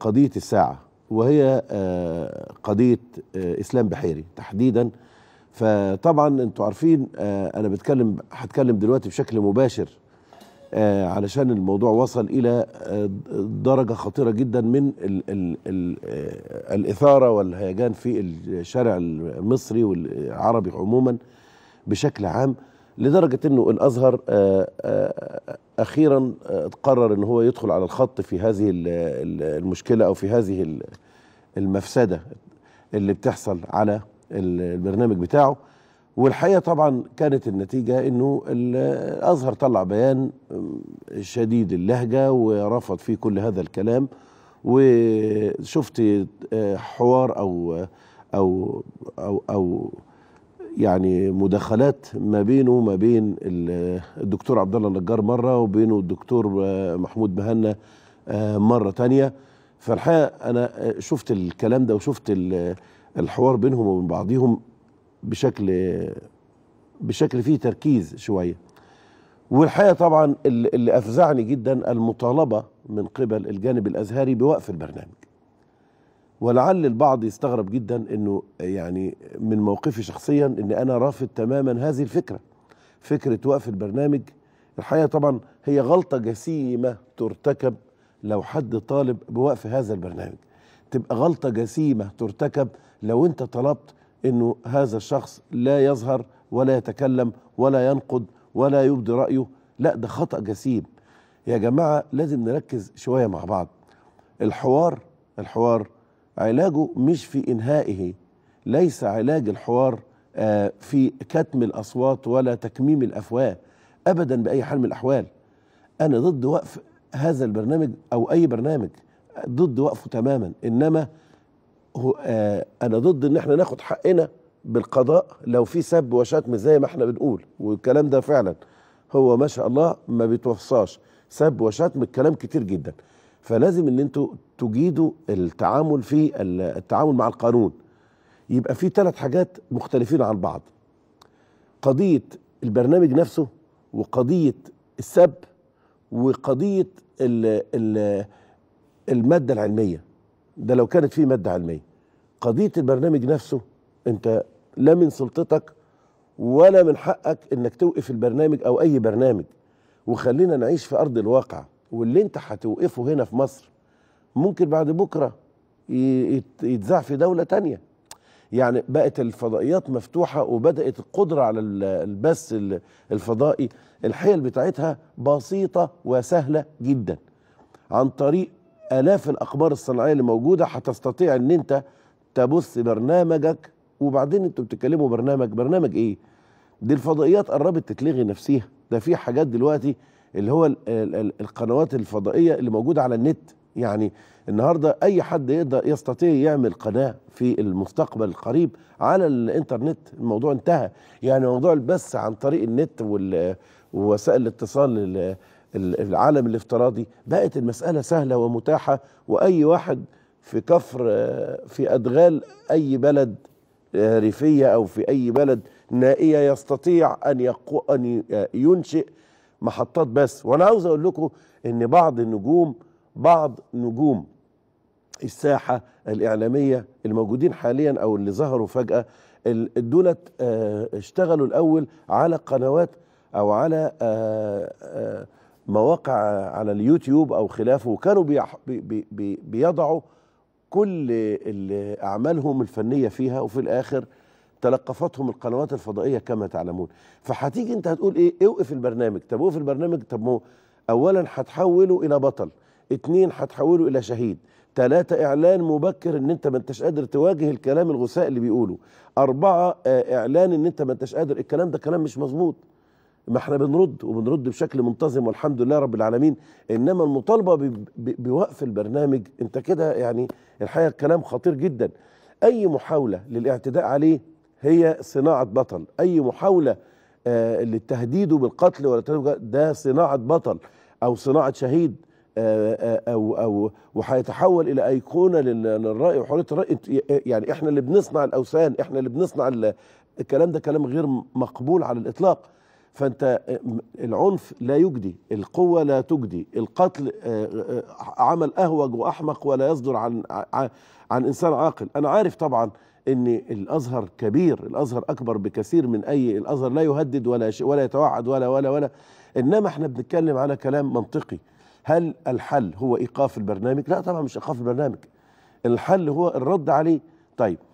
قضية الساعة وهي آه، قضية آه، إسلام بحيري تحديدا فطبعا انتوا عارفين آه، أنا بتكلم هتكلم دلوقتي بشكل مباشر علشان الموضوع وصل إلى درجة خطيرة جدا من الـ الـ الـ الإثارة والهيجان في الشارع المصري والعربي عموما بشكل عام لدرجة أنه الأزهر آه، آه، أخيرا آه، قرر أنه هو يدخل على الخط في هذه المشكلة أو في هذه المفسدة اللي بتحصل على البرنامج بتاعه والحقيقة طبعا كانت النتيجة أنه الأزهر طلع بيان شديد اللهجة ورفض فيه كل هذا الكلام وشفت حوار أو أو أو, أو يعني مداخلات ما بينه وما بين الدكتور عبد الله النجار مره وبينه الدكتور آه، محمود مهنا آه، مره تانية فالحقيقه انا شفت الكلام ده وشفت الحوار بينهم وبين بعضهم بشكل بشكل فيه تركيز شويه والحقيقه طبعا اللي افزعني جدا المطالبه من قبل الجانب الازهري بوقف البرنامج ولعل البعض يستغرب جدا انه يعني من موقفي شخصيا ان انا رافض تماما هذه الفكره فكره وقف البرنامج الحقيقه طبعا هي غلطه جسيمه ترتكب لو حد طالب بوقف هذا البرنامج تبقى غلطه جسيمه ترتكب لو انت طلبت انه هذا الشخص لا يظهر ولا يتكلم ولا ينقد ولا يبدي رايه لا ده خطا جسيم يا جماعه لازم نركز شويه مع بعض الحوار الحوار علاجه مش في إنهائه ليس علاج الحوار آه، في كتم الأصوات ولا تكميم الأفواه أبدا بأي حال من الأحوال أنا ضد وقف هذا البرنامج أو أي برنامج ضد وقفه تماما إنما هو آه، أنا ضد إن احنا ناخد حقنا بالقضاء لو في سب وشتم زي ما احنا بنقول والكلام ده فعلا هو ما شاء الله ما بيتوفصاش سب وشتم الكلام كتير جدا فلازم ان انتوا تجيدوا التعامل في التعامل مع القانون يبقى في ثلاث حاجات مختلفين عن بعض قضيه البرنامج نفسه وقضيه السب وقضيه الـ الـ الماده العلميه ده لو كانت في ماده علميه قضيه البرنامج نفسه انت لا من سلطتك ولا من حقك انك توقف البرنامج او اي برنامج وخلينا نعيش في ارض الواقع واللي انت هتوقفه هنا في مصر ممكن بعد بكره يتذاع في دوله تانية يعني بقت الفضائيات مفتوحه وبدات القدره على البث الفضائي الحيل بتاعتها بسيطه وسهله جدا عن طريق الاف الاقمار الصناعيه اللي موجوده هتستطيع ان انت تبث برنامجك وبعدين انتوا بتتكلموا برنامج برنامج ايه دي الفضائيات قربت تتلغي نفسيها ده في حاجات دلوقتي اللي هو القنوات الفضائيه اللي موجوده على النت يعني النهارده اي حد يقدر يستطيع يعمل قناه في المستقبل القريب على الانترنت الموضوع انتهى يعني موضوع البث عن طريق النت ووسائل الاتصال العالم الافتراضي بقت المساله سهله ومتاحه واي واحد في كفر في ادغال اي بلد آه، ريفيه او في اي بلد نائيه يستطيع ان ان آه، ينشئ محطات بس وانا عاوز اقول لكم ان بعض النجوم بعض نجوم الساحه الاعلاميه الموجودين حاليا او اللي ظهروا فجاه دولت آه، اشتغلوا الاول على قنوات او على آه، آه، مواقع على اليوتيوب او خلافه وكانوا بيضعوا كل اعمالهم الفنيه فيها وفي الاخر تلقفتهم القنوات الفضائيه كما تعلمون فهتيجي انت هتقول ايه اوقف البرنامج طب اوقف البرنامج طب مو اولا هتحوله الى بطل اتنين هتحوله الى شهيد تلاتة اعلان مبكر ان انت ما انتش قادر تواجه الكلام الغثاء اللي بيقوله اربعة آه، اعلان ان انت ما انتش قادر الكلام ده كلام مش مظبوط ما احنا بنرد وبنرد بشكل منتظم والحمد لله رب العالمين انما المطالبه بوقف البرنامج انت كده يعني الحقيقه الكلام خطير جدا اي محاوله للاعتداء عليه هي صناعة بطل أي محاولة آه لتهديده بالقتل ولا ده صناعة بطل أو صناعة شهيد آه آه أو أو وهيتحول إلى أيقونة للرأي وحرية الرأي يعني إحنا اللي بنصنع الأوثان إحنا اللي بنصنع الكلام ده كلام غير مقبول على الإطلاق فانت آه، العنف لا يجدي القوه لا تجدي القتل آه، آه، عمل اهوج واحمق ولا يصدر عن عن انسان عاقل انا عارف طبعا ان الازهر كبير الازهر اكبر بكثير من اي الازهر لا يهدد ولا ولا يتوعد ولا ولا ولا انما احنا بنتكلم على كلام منطقي هل الحل هو ايقاف البرنامج لا طبعا مش ايقاف البرنامج الحل هو الرد عليه طيب